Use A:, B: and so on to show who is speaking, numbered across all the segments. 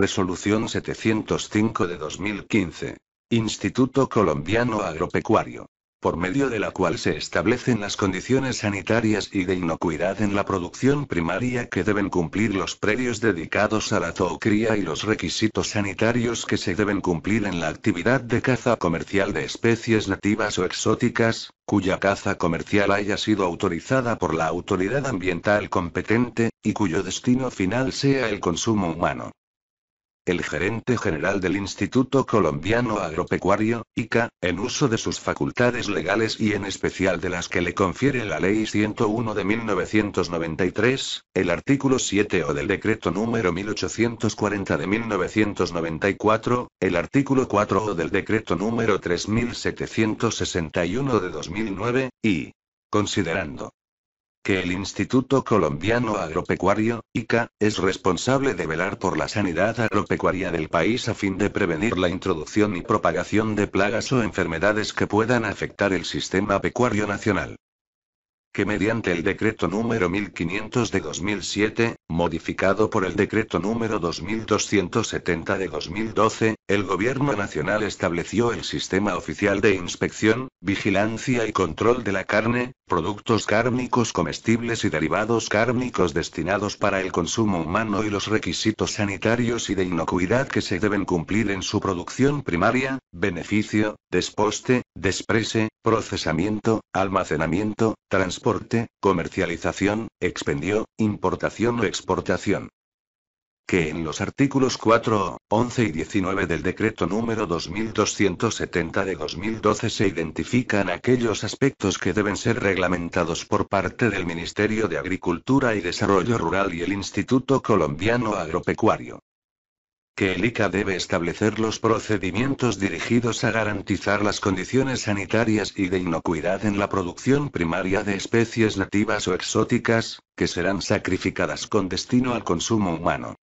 A: Resolución 705 de 2015. Instituto Colombiano Agropecuario. Por medio de la cual se establecen las condiciones sanitarias y de inocuidad en la producción primaria que deben cumplir los predios dedicados a la zoocría y los requisitos sanitarios que se deben cumplir en la actividad de caza comercial de especies nativas o exóticas, cuya caza comercial haya sido autorizada por la autoridad ambiental competente, y cuyo destino final sea el consumo humano el gerente general del Instituto Colombiano Agropecuario, ICA, en uso de sus facultades legales y en especial de las que le confiere la Ley 101 de 1993, el artículo 7 o del Decreto número 1840 de 1994, el artículo 4 o del Decreto número 3761 de 2009, y, considerando que el Instituto Colombiano Agropecuario, ICA, es responsable de velar por la sanidad agropecuaria del país a fin de prevenir la introducción y propagación de plagas o enfermedades que puedan afectar el sistema pecuario nacional. Que mediante el decreto número 1500 de 2007, modificado por el decreto número 2270 de 2012, el Gobierno Nacional estableció el Sistema Oficial de Inspección, Vigilancia y Control de la Carne, productos cárnicos comestibles y derivados cárnicos destinados para el consumo humano y los requisitos sanitarios y de inocuidad que se deben cumplir en su producción primaria, beneficio, desposte, desprese, procesamiento, almacenamiento, transporte, comercialización, expendio, importación o exportación que en los artículos 4, 11 y 19 del decreto número 2270 de 2012 se identifican aquellos aspectos que deben ser reglamentados por parte del Ministerio de Agricultura y Desarrollo Rural y el Instituto Colombiano Agropecuario que el ICA debe establecer los procedimientos dirigidos a garantizar las condiciones sanitarias y de inocuidad en la producción primaria de especies nativas o exóticas, que serán sacrificadas con destino al consumo humano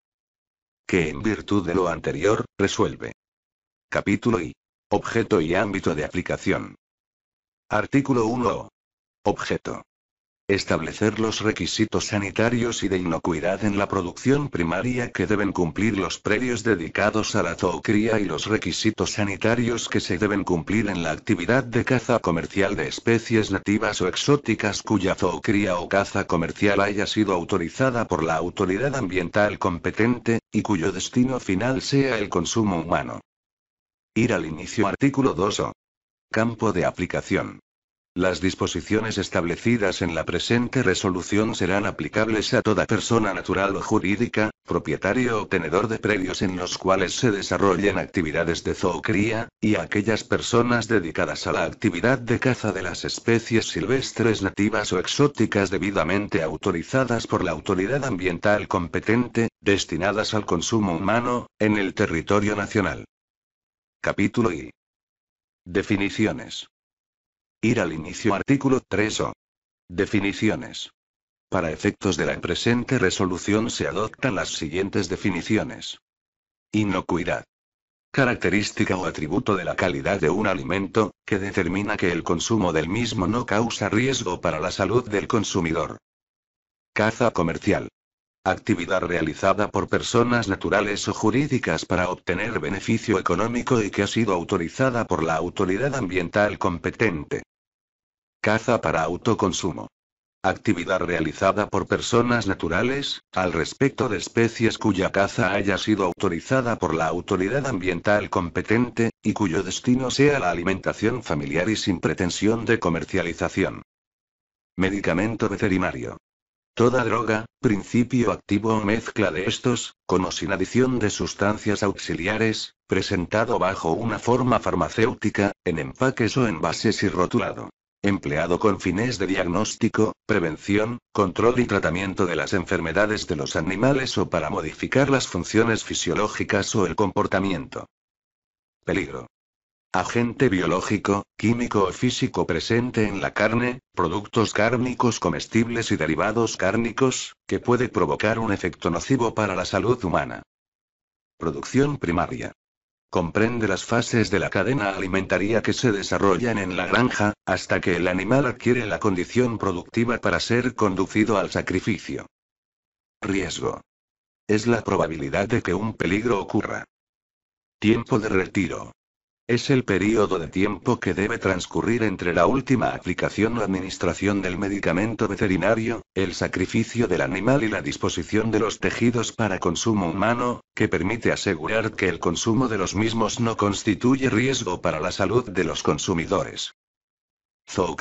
A: que en virtud de lo anterior, resuelve. Capítulo I. Objeto y ámbito de aplicación. Artículo 1. Objeto. Establecer los requisitos sanitarios y de inocuidad en la producción primaria que deben cumplir los predios dedicados a la zoocría y los requisitos sanitarios que se deben cumplir en la actividad de caza comercial de especies nativas o exóticas cuya zoocría o caza comercial haya sido autorizada por la autoridad ambiental competente, y cuyo destino final sea el consumo humano. Ir al inicio artículo 2. o Campo de aplicación. Las disposiciones establecidas en la presente resolución serán aplicables a toda persona natural o jurídica, propietario o tenedor de predios en los cuales se desarrollen actividades de zoocría, y a aquellas personas dedicadas a la actividad de caza de las especies silvestres nativas o exóticas debidamente autorizadas por la autoridad ambiental competente, destinadas al consumo humano, en el territorio nacional. Capítulo I. Definiciones. Ir al inicio artículo 3o. Definiciones. Para efectos de la presente resolución se adoptan las siguientes definiciones. Inocuidad. Característica o atributo de la calidad de un alimento, que determina que el consumo del mismo no causa riesgo para la salud del consumidor. Caza comercial. Actividad realizada por personas naturales o jurídicas para obtener beneficio económico y que ha sido autorizada por la autoridad ambiental competente. Caza para autoconsumo. Actividad realizada por personas naturales, al respecto de especies cuya caza haya sido autorizada por la autoridad ambiental competente, y cuyo destino sea la alimentación familiar y sin pretensión de comercialización. Medicamento veterinario. Toda droga, principio activo o mezcla de estos, con o sin adición de sustancias auxiliares, presentado bajo una forma farmacéutica, en empaques o envases y rotulado empleado con fines de diagnóstico, prevención, control y tratamiento de las enfermedades de los animales o para modificar las funciones fisiológicas o el comportamiento. Peligro. Agente biológico, químico o físico presente en la carne, productos cárnicos comestibles y derivados cárnicos, que puede provocar un efecto nocivo para la salud humana. Producción primaria. Comprende las fases de la cadena alimentaria que se desarrollan en la granja, hasta que el animal adquiere la condición productiva para ser conducido al sacrificio. Riesgo. Es la probabilidad de que un peligro ocurra. Tiempo de retiro. Es el período de tiempo que debe transcurrir entre la última aplicación o administración del medicamento veterinario, el sacrificio del animal y la disposición de los tejidos para consumo humano, que permite asegurar que el consumo de los mismos no constituye riesgo para la salud de los consumidores. Zoo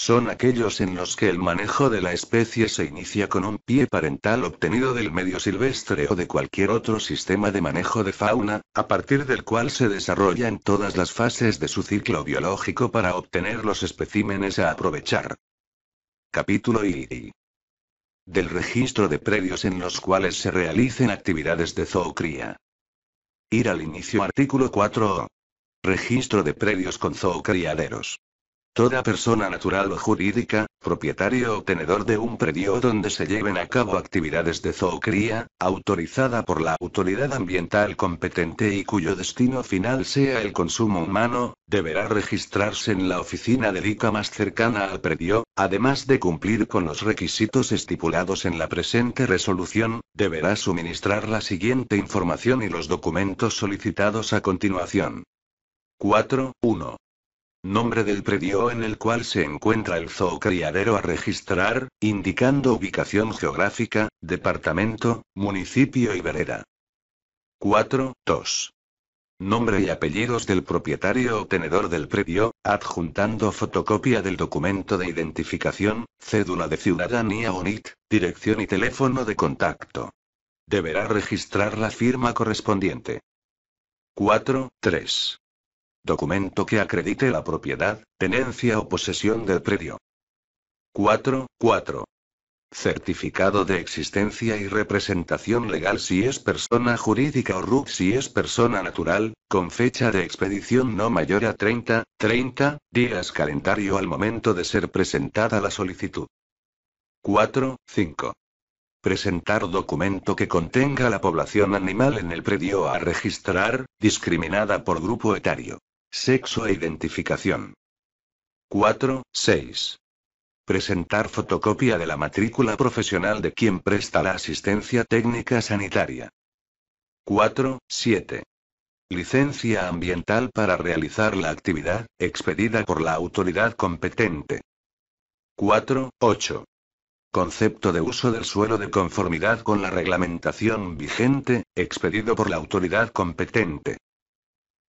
A: son aquellos en los que el manejo de la especie se inicia con un pie parental obtenido del medio silvestre o de cualquier otro sistema de manejo de fauna, a partir del cual se desarrollan todas las fases de su ciclo biológico para obtener los especímenes a aprovechar. Capítulo I. Del registro de predios en los cuales se realicen actividades de zoocría. Ir al inicio artículo 4. Registro de predios con zoocriaderos. Toda persona natural o jurídica, propietario o tenedor de un predio donde se lleven a cabo actividades de zoocría, autorizada por la autoridad ambiental competente y cuyo destino final sea el consumo humano, deberá registrarse en la oficina de ICA más cercana al predio, además de cumplir con los requisitos estipulados en la presente resolución, deberá suministrar la siguiente información y los documentos solicitados a continuación. 4.1 nombre del predio en el cual se encuentra el zoo criadero a registrar, indicando ubicación geográfica, departamento, municipio y vereda. 4. 2. Nombre y apellidos del propietario o tenedor del predio, adjuntando fotocopia del documento de identificación, cédula de ciudadanía o NIT, dirección y teléfono de contacto. Deberá registrar la firma correspondiente. 4. 3. Documento que acredite la propiedad, tenencia o posesión del predio. 4.4. Certificado de existencia y representación legal si es persona jurídica o RUC si es persona natural, con fecha de expedición no mayor a 30, 30 días calendario al momento de ser presentada la solicitud. 4.5. Presentar documento que contenga la población animal en el predio a registrar, discriminada por grupo etario. Sexo e identificación. 4. 6. Presentar fotocopia de la matrícula profesional de quien presta la asistencia técnica sanitaria. 4. 7. Licencia ambiental para realizar la actividad, expedida por la autoridad competente. 4. 8. Concepto de uso del suelo de conformidad con la reglamentación vigente, expedido por la autoridad competente.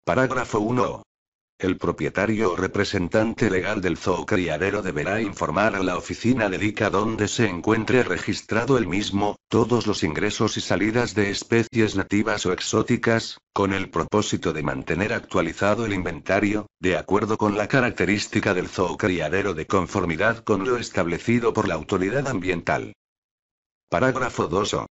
A: Parágrafo 1. El propietario o representante legal del zoo criadero deberá informar a la oficina de donde se encuentre registrado el mismo, todos los ingresos y salidas de especies nativas o exóticas, con el propósito de mantener actualizado el inventario, de acuerdo con la característica del zoo criadero de conformidad con lo establecido por la autoridad ambiental. Parágrafo 2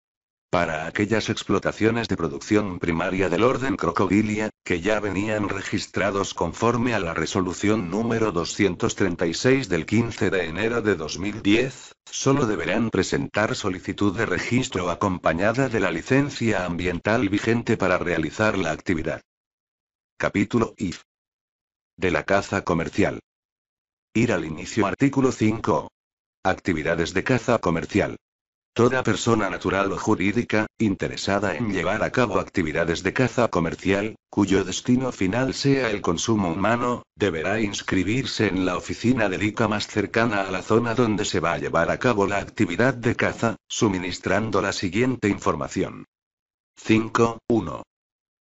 A: para aquellas explotaciones de producción primaria del orden Crocodilia, que ya venían registrados conforme a la resolución número 236 del 15 de enero de 2010, solo deberán presentar solicitud de registro acompañada de la licencia ambiental vigente para realizar la actividad. Capítulo IF. De la caza comercial. Ir al inicio artículo 5. Actividades de caza comercial. Toda persona natural o jurídica, interesada en llevar a cabo actividades de caza comercial, cuyo destino final sea el consumo humano, deberá inscribirse en la oficina de ICA más cercana a la zona donde se va a llevar a cabo la actividad de caza, suministrando la siguiente información. 5.1.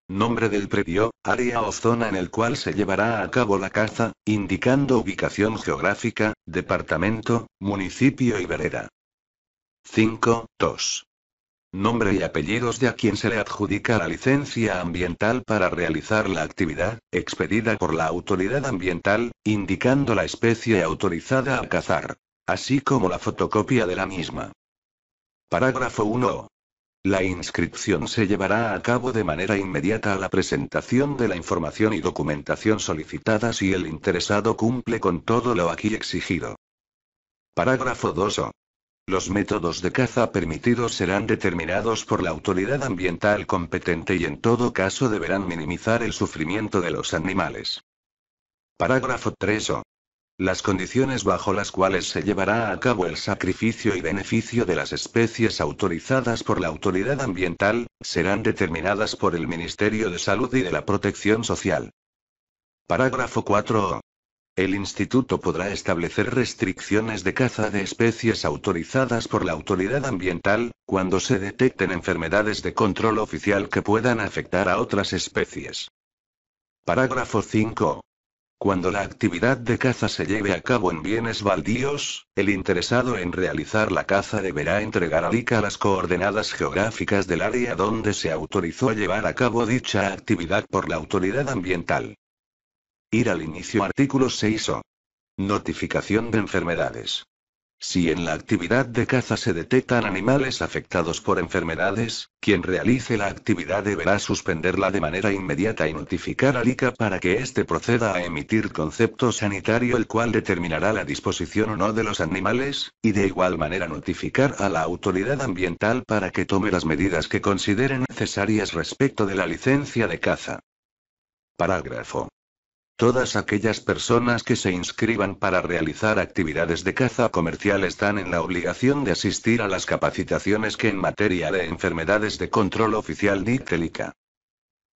A: Nombre del predio, área o zona en el cual se llevará a cabo la caza, indicando ubicación geográfica, departamento, municipio y vereda. 5. 2. Nombre y apellidos de a quien se le adjudica la licencia ambiental para realizar la actividad, expedida por la autoridad ambiental, indicando la especie autorizada a cazar, así como la fotocopia de la misma. Parágrafo 1. La inscripción se llevará a cabo de manera inmediata a la presentación de la información y documentación solicitada si el interesado cumple con todo lo aquí exigido. Parágrafo 2. Los métodos de caza permitidos serán determinados por la autoridad ambiental competente y en todo caso deberán minimizar el sufrimiento de los animales. Parágrafo 3o. Las condiciones bajo las cuales se llevará a cabo el sacrificio y beneficio de las especies autorizadas por la autoridad ambiental, serán determinadas por el Ministerio de Salud y de la Protección Social. Parágrafo 4. El instituto podrá establecer restricciones de caza de especies autorizadas por la autoridad ambiental, cuando se detecten enfermedades de control oficial que puedan afectar a otras especies. Parágrafo 5. Cuando la actividad de caza se lleve a cabo en bienes baldíos, el interesado en realizar la caza deberá entregar al ICA las coordenadas geográficas del área donde se autorizó a llevar a cabo dicha actividad por la autoridad ambiental. Ir al inicio artículo 6 o. Notificación de enfermedades. Si en la actividad de caza se detectan animales afectados por enfermedades, quien realice la actividad deberá suspenderla de manera inmediata y notificar al ICA para que éste proceda a emitir concepto sanitario el cual determinará la disposición o no de los animales, y de igual manera notificar a la autoridad ambiental para que tome las medidas que considere necesarias respecto de la licencia de caza. Parágrafo Todas aquellas personas que se inscriban para realizar actividades de caza comercial están en la obligación de asistir a las capacitaciones que en materia de enfermedades de control oficial télica.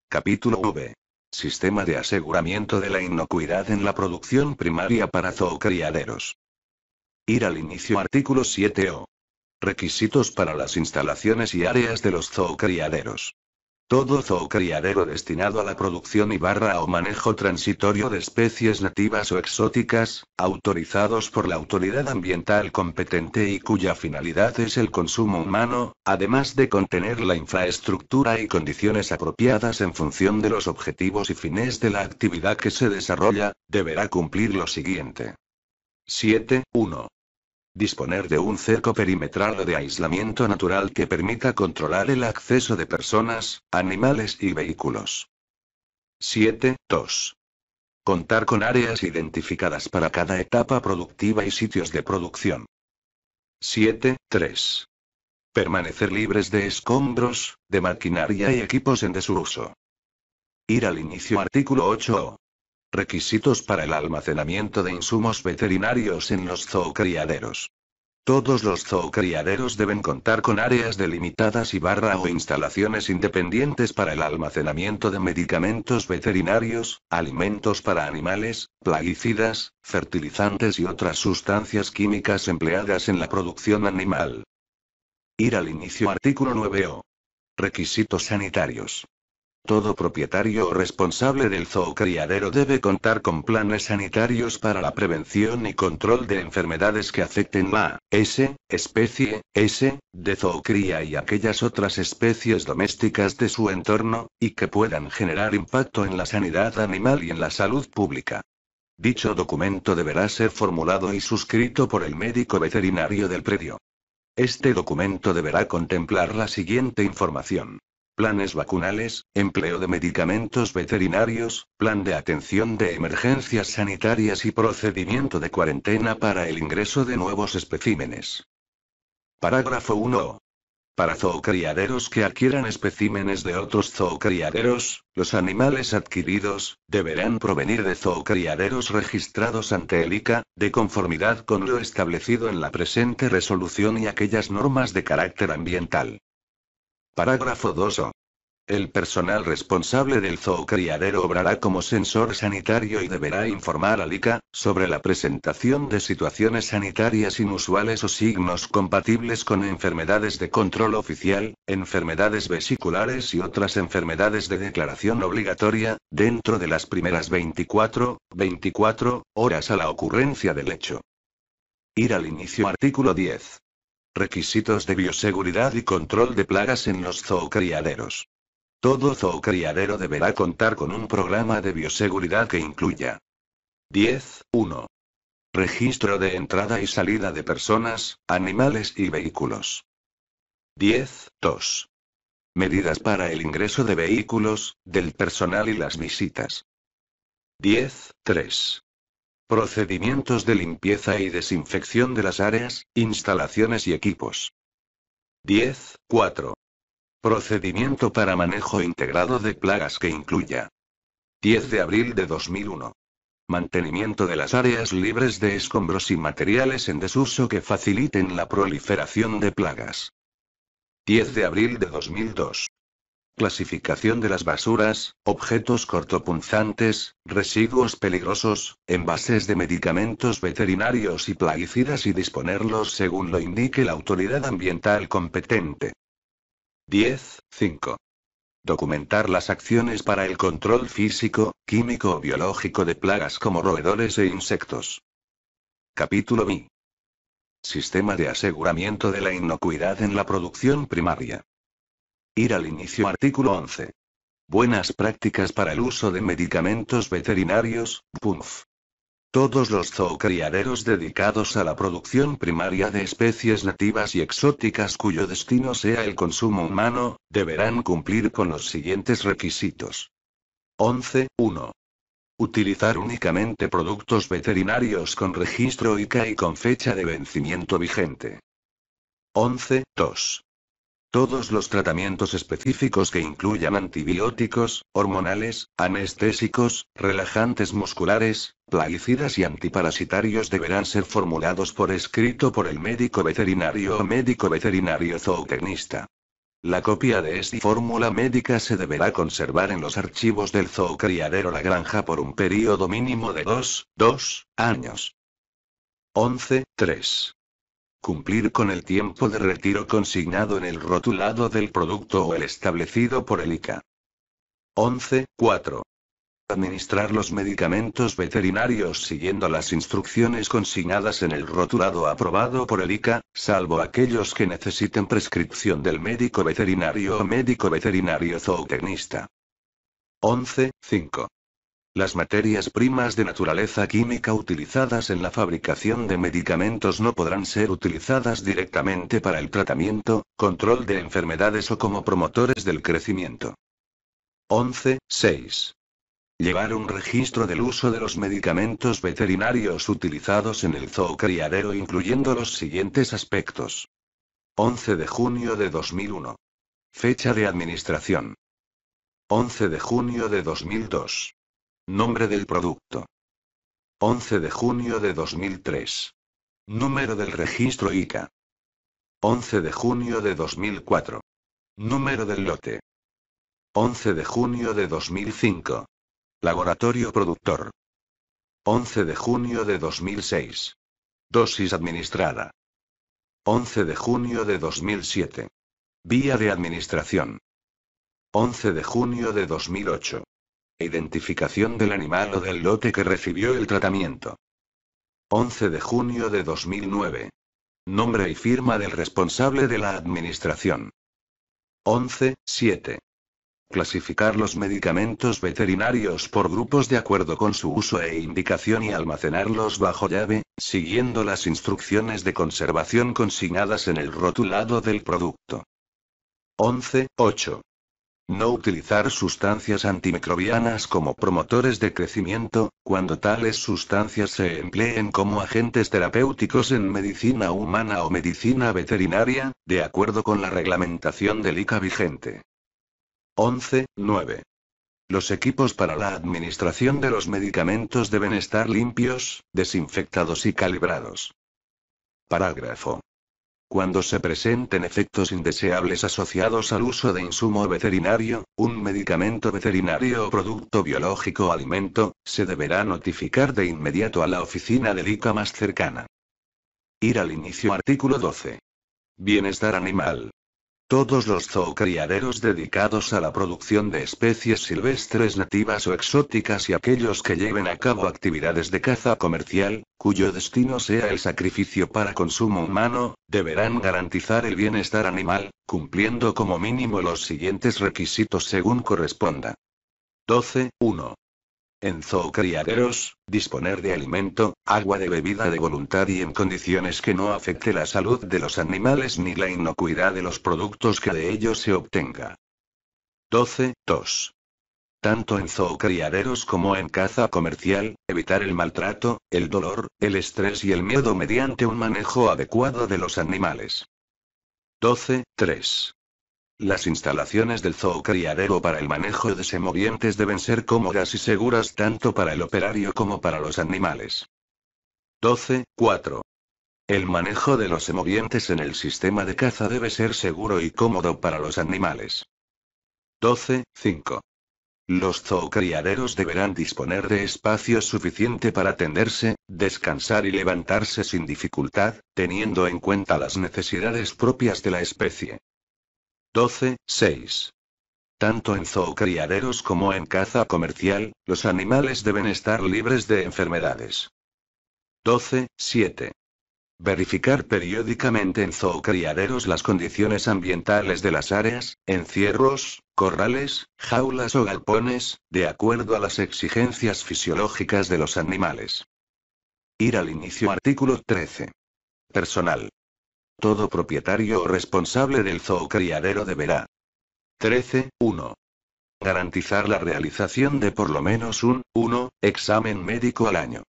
A: Capítulo V. Sistema de aseguramiento de la inocuidad en la producción primaria para zoocriaderos. Ir al inicio artículo 7o. Requisitos para las instalaciones y áreas de los zoocriaderos. Todo zoo criadero destinado a la producción y barra o manejo transitorio de especies nativas o exóticas, autorizados por la autoridad ambiental competente y cuya finalidad es el consumo humano, además de contener la infraestructura y condiciones apropiadas en función de los objetivos y fines de la actividad que se desarrolla, deberá cumplir lo siguiente. 7.1 Disponer de un cerco perimetral de aislamiento natural que permita controlar el acceso de personas, animales y vehículos. 7.2. Contar con áreas identificadas para cada etapa productiva y sitios de producción. 7.3. 3. Permanecer libres de escombros, de maquinaria y equipos en desuso. Ir al inicio artículo 8. Requisitos para el almacenamiento de insumos veterinarios en los zoocriaderos. Todos los zoocriaderos deben contar con áreas delimitadas y barra o instalaciones independientes para el almacenamiento de medicamentos veterinarios, alimentos para animales, plaguicidas, fertilizantes y otras sustancias químicas empleadas en la producción animal. Ir al inicio artículo 9o. Requisitos sanitarios. Todo propietario o responsable del criadero debe contar con planes sanitarios para la prevención y control de enfermedades que afecten la S, especie, S, de zoocría y aquellas otras especies domésticas de su entorno, y que puedan generar impacto en la sanidad animal y en la salud pública. Dicho documento deberá ser formulado y suscrito por el médico veterinario del predio. Este documento deberá contemplar la siguiente información planes vacunales, empleo de medicamentos veterinarios, plan de atención de emergencias sanitarias y procedimiento de cuarentena para el ingreso de nuevos especímenes. Parágrafo 1. Para zoocriaderos que adquieran especímenes de otros zoocriaderos, los animales adquiridos deberán provenir de zoocriaderos registrados ante el ICA, de conformidad con lo establecido en la presente resolución y aquellas normas de carácter ambiental. Parágrafo 2. -o. El personal responsable del zoo criadero obrará como sensor sanitario y deberá informar al ICA sobre la presentación de situaciones sanitarias inusuales o signos compatibles con enfermedades de control oficial, enfermedades vesiculares y otras enfermedades de declaración obligatoria, dentro de las primeras 24, 24 horas a la ocurrencia del hecho. Ir al inicio artículo 10. Requisitos de bioseguridad y control de plagas en los zoocriaderos. Todo zoocriadero deberá contar con un programa de bioseguridad que incluya 10.1. Registro de entrada y salida de personas, animales y vehículos. 10.2. Medidas para el ingreso de vehículos, del personal y las visitas. 10.3. Procedimientos de limpieza y desinfección de las áreas, instalaciones y equipos. 10. 4. Procedimiento para manejo integrado de plagas que incluya. 10 de abril de 2001. Mantenimiento de las áreas libres de escombros y materiales en desuso que faciliten la proliferación de plagas. 10 de abril de 2002 clasificación de las basuras, objetos cortopunzantes, residuos peligrosos, envases de medicamentos veterinarios y plaguicidas y disponerlos según lo indique la autoridad ambiental competente. 10. 5. Documentar las acciones para el control físico, químico o biológico de plagas como roedores e insectos. Capítulo B. Sistema de aseguramiento de la inocuidad en la producción primaria. Ir al inicio artículo 11. Buenas prácticas para el uso de medicamentos veterinarios, PUNF. Todos los zoocriaderos dedicados a la producción primaria de especies nativas y exóticas cuyo destino sea el consumo humano, deberán cumplir con los siguientes requisitos. 11.1. Utilizar únicamente productos veterinarios con registro ICA y con fecha de vencimiento vigente. 11.2. Todos los tratamientos específicos que incluyan antibióticos, hormonales, anestésicos, relajantes musculares, plaguicidas y antiparasitarios deberán ser formulados por escrito por el médico veterinario o médico veterinario zootecnista. La copia de esta fórmula médica se deberá conservar en los archivos del zoocriadero La Granja por un período mínimo de 2, 2 años. 11, 3. Cumplir con el tiempo de retiro consignado en el rotulado del producto o el establecido por el ICA. 11.4. Administrar los medicamentos veterinarios siguiendo las instrucciones consignadas en el rotulado aprobado por el ICA, salvo aquellos que necesiten prescripción del médico veterinario o médico veterinario zootecnista. 11.5. Las materias primas de naturaleza química utilizadas en la fabricación de medicamentos no podrán ser utilizadas directamente para el tratamiento, control de enfermedades o como promotores del crecimiento. 11. 6. Llevar un registro del uso de los medicamentos veterinarios utilizados en el zoo criadero incluyendo los siguientes aspectos. 11 de junio de 2001. Fecha de administración. 11 de junio de 2002. Nombre del producto. 11 de junio de 2003. Número del registro ICA. 11 de junio de 2004. Número del lote. 11 de junio de 2005. Laboratorio productor. 11 de junio de 2006. Dosis administrada. 11 de junio de 2007. Vía de administración. 11 de junio de 2008. Identificación del animal o del lote que recibió el tratamiento. 11 de junio de 2009. Nombre y firma del responsable de la administración. 11, 7. Clasificar los medicamentos veterinarios por grupos de acuerdo con su uso e indicación y almacenarlos bajo llave, siguiendo las instrucciones de conservación consignadas en el rotulado del producto. 11, 8. No utilizar sustancias antimicrobianas como promotores de crecimiento, cuando tales sustancias se empleen como agentes terapéuticos en medicina humana o medicina veterinaria, de acuerdo con la reglamentación del ICA vigente. 11. 9. Los equipos para la administración de los medicamentos deben estar limpios, desinfectados y calibrados. Parágrafo cuando se presenten efectos indeseables asociados al uso de insumo veterinario, un medicamento veterinario o producto biológico o alimento, se deberá notificar de inmediato a la oficina del ICA más cercana. Ir al inicio artículo 12. Bienestar animal. Todos los zoocriaderos dedicados a la producción de especies silvestres nativas o exóticas y aquellos que lleven a cabo actividades de caza comercial, cuyo destino sea el sacrificio para consumo humano, deberán garantizar el bienestar animal, cumpliendo como mínimo los siguientes requisitos según corresponda. 12. 1 en criaderos, disponer de alimento, agua de bebida de voluntad y en condiciones que no afecte la salud de los animales ni la inocuidad de los productos que de ellos se obtenga. 12. 2. Tanto en criaderos como en caza comercial, evitar el maltrato, el dolor, el estrés y el miedo mediante un manejo adecuado de los animales. 12. 3. Las instalaciones del zoo criadero para el manejo de semovientes deben ser cómodas y seguras tanto para el operario como para los animales. 12. 4. El manejo de los semovientes en el sistema de caza debe ser seguro y cómodo para los animales. 12. 5. Los criaderos deberán disponer de espacio suficiente para atenderse, descansar y levantarse sin dificultad, teniendo en cuenta las necesidades propias de la especie. 12, 6. Tanto en zoocriaderos como en caza comercial, los animales deben estar libres de enfermedades. 12, 7. Verificar periódicamente en zoocriaderos las condiciones ambientales de las áreas, encierros, corrales, jaulas o galpones, de acuerdo a las exigencias fisiológicas de los animales. Ir al inicio artículo 13. Personal. Todo propietario o responsable del zoo criadero deberá. 13.1 Garantizar la realización de por lo menos un 1. Examen médico al año.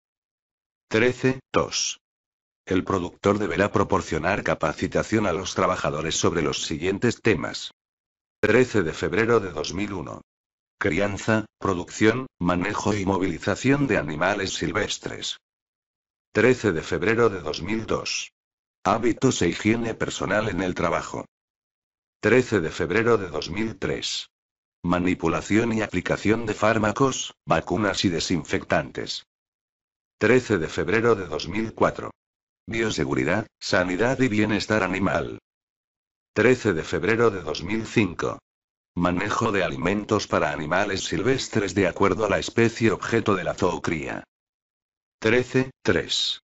A: 13.2 El productor deberá proporcionar capacitación a los trabajadores sobre los siguientes temas. 13 de febrero de 2001. Crianza, producción, manejo y movilización de animales silvestres. 13 de febrero de 2002. Hábitos e higiene personal en el trabajo. 13 de febrero de 2003. Manipulación y aplicación de fármacos, vacunas y desinfectantes. 13 de febrero de 2004. Bioseguridad, sanidad y bienestar animal. 13 de febrero de 2005. Manejo de alimentos para animales silvestres de acuerdo a la especie objeto de la zoocría. 13, 3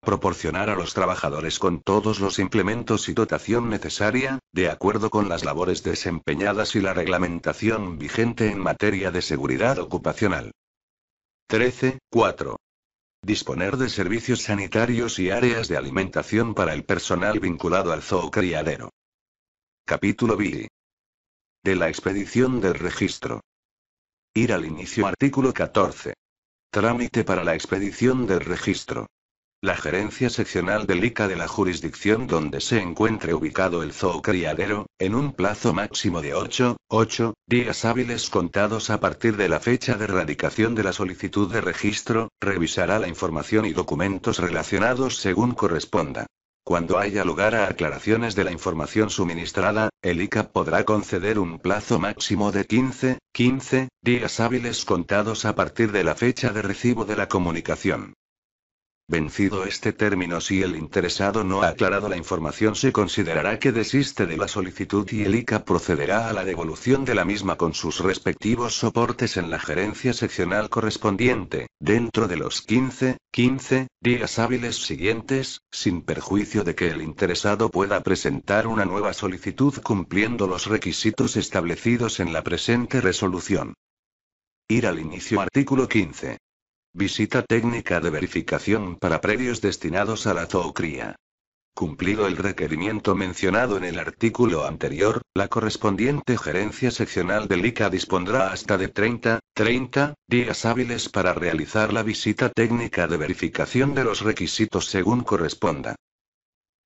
A: proporcionar a los trabajadores con todos los implementos y dotación necesaria, de acuerdo con las labores desempeñadas y la reglamentación vigente en materia de seguridad ocupacional. 13. Disponer de servicios sanitarios y áreas de alimentación para el personal vinculado al zoo criadero. Capítulo B. De la expedición del registro. Ir al inicio artículo 14. Trámite para la expedición del registro. La gerencia seccional del ICA de la jurisdicción donde se encuentre ubicado el zoo criadero, en un plazo máximo de 8, 8 días hábiles contados a partir de la fecha de erradicación de la solicitud de registro, revisará la información y documentos relacionados según corresponda. Cuando haya lugar a aclaraciones de la información suministrada, el ICA podrá conceder un plazo máximo de 15, 15 días hábiles contados a partir de la fecha de recibo de la comunicación. Vencido este término si el interesado no ha aclarado la información se considerará que desiste de la solicitud y el ICA procederá a la devolución de la misma con sus respectivos soportes en la gerencia seccional correspondiente, dentro de los 15, 15 días hábiles siguientes, sin perjuicio de que el interesado pueda presentar una nueva solicitud cumpliendo los requisitos establecidos en la presente resolución. Ir al inicio artículo 15. Visita técnica de verificación para predios destinados a la zoocría. Cumplido el requerimiento mencionado en el artículo anterior, la correspondiente gerencia seccional del ICA dispondrá hasta de 30, 30 días hábiles para realizar la visita técnica de verificación de los requisitos según corresponda.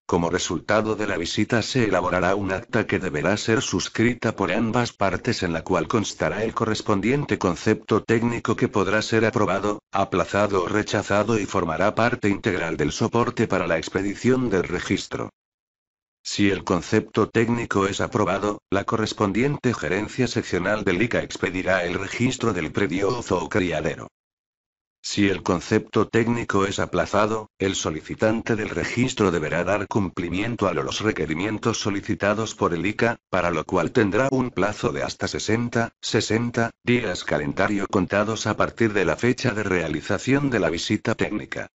A: Como resultado de la visita se elaborará un acta que deberá ser suscrita por ambas partes en la cual constará el correspondiente concepto técnico que podrá ser aprobado, aplazado o rechazado y formará parte integral del soporte para la expedición del registro. Si el concepto técnico es aprobado, la correspondiente gerencia seccional del ICA expedirá el registro del predio o criadero. Si el concepto técnico es aplazado, el solicitante del registro deberá dar cumplimiento a los requerimientos solicitados por el ICA, para lo cual tendrá un plazo de hasta 60, 60 días calendario contados a partir de la fecha de realización de la visita técnica.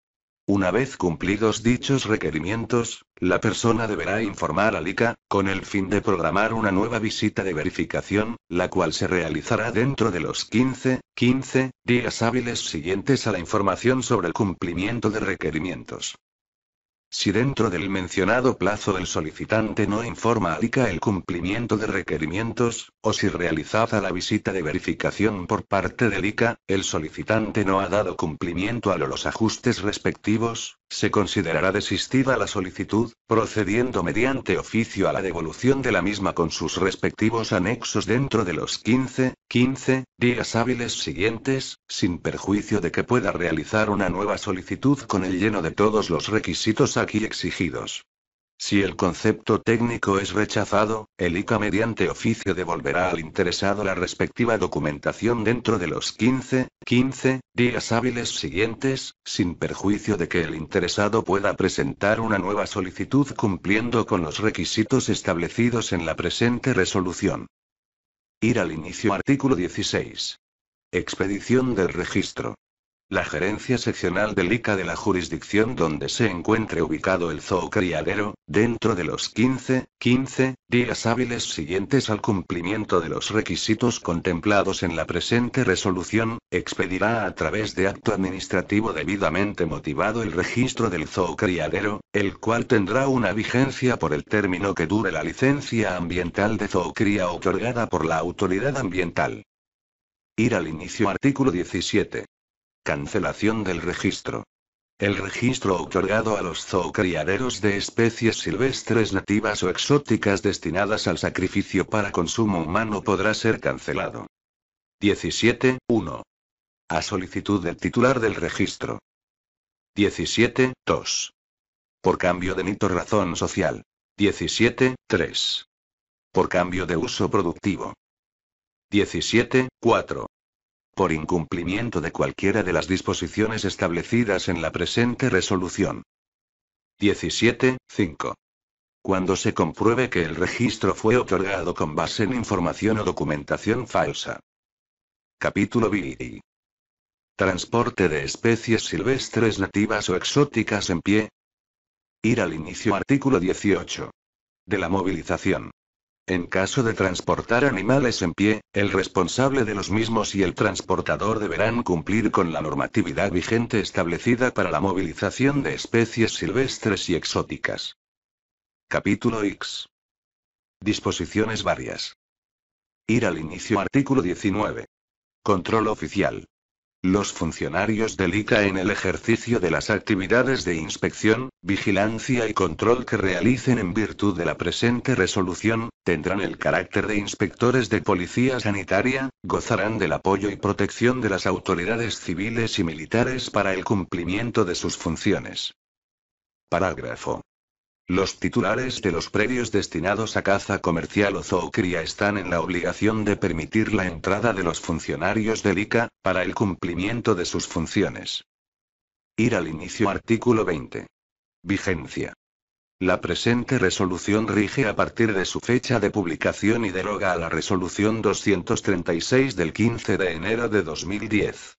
A: Una vez cumplidos dichos requerimientos, la persona deberá informar al ICA, con el fin de programar una nueva visita de verificación, la cual se realizará dentro de los 15, 15 días hábiles siguientes a la información sobre el cumplimiento de requerimientos. Si dentro del mencionado plazo el solicitante no informa al ICA el cumplimiento de requerimientos, o si realizada la visita de verificación por parte del ICA, el solicitante no ha dado cumplimiento a los ajustes respectivos, se considerará desistida la solicitud, procediendo mediante oficio a la devolución de la misma con sus respectivos anexos dentro de los 15, 15 días hábiles siguientes, sin perjuicio de que pueda realizar una nueva solicitud con el lleno de todos los requisitos aquí exigidos. Si el concepto técnico es rechazado, el ICA mediante oficio devolverá al interesado la respectiva documentación dentro de los 15, 15 días hábiles siguientes, sin perjuicio de que el interesado pueda presentar una nueva solicitud cumpliendo con los requisitos establecidos en la presente resolución. Ir al inicio artículo 16. Expedición del registro. La gerencia seccional del ICA de la jurisdicción donde se encuentre ubicado el zoo criadero, dentro de los 15, 15 días hábiles siguientes al cumplimiento de los requisitos contemplados en la presente resolución, expedirá a través de acto administrativo debidamente motivado el registro del zoo criadero, el cual tendrá una vigencia por el término que dure la licencia ambiental de zoocría otorgada por la autoridad ambiental. Ir al inicio artículo 17. Cancelación del registro. El registro otorgado a los zoocriaderos de especies silvestres nativas o exóticas destinadas al sacrificio para consumo humano podrá ser cancelado. 17.1. A solicitud del titular del registro. 17.2. Por cambio de mito razón social. 17.3. Por cambio de uso productivo. 17.4 por incumplimiento de cualquiera de las disposiciones establecidas en la presente resolución. 17.5. Cuando se compruebe que el registro fue otorgado con base en información o documentación falsa. Capítulo B. Transporte de especies silvestres nativas o exóticas en pie. Ir al inicio artículo 18. De la movilización. En caso de transportar animales en pie, el responsable de los mismos y el transportador deberán cumplir con la normatividad vigente establecida para la movilización de especies silvestres y exóticas. Capítulo X. Disposiciones varias. Ir al inicio artículo 19. Control oficial los funcionarios del ICA en el ejercicio de las actividades de inspección, vigilancia y control que realicen en virtud de la presente resolución, tendrán el carácter de inspectores de policía sanitaria, gozarán del apoyo y protección de las autoridades civiles y militares para el cumplimiento de sus funciones. Parágrafo los titulares de los predios destinados a caza comercial o zoocría están en la obligación de permitir la entrada de los funcionarios del ICA, para el cumplimiento de sus funciones. Ir al inicio artículo 20. Vigencia. La presente resolución rige a partir de su fecha de publicación y deroga a la resolución 236 del 15 de enero de 2010.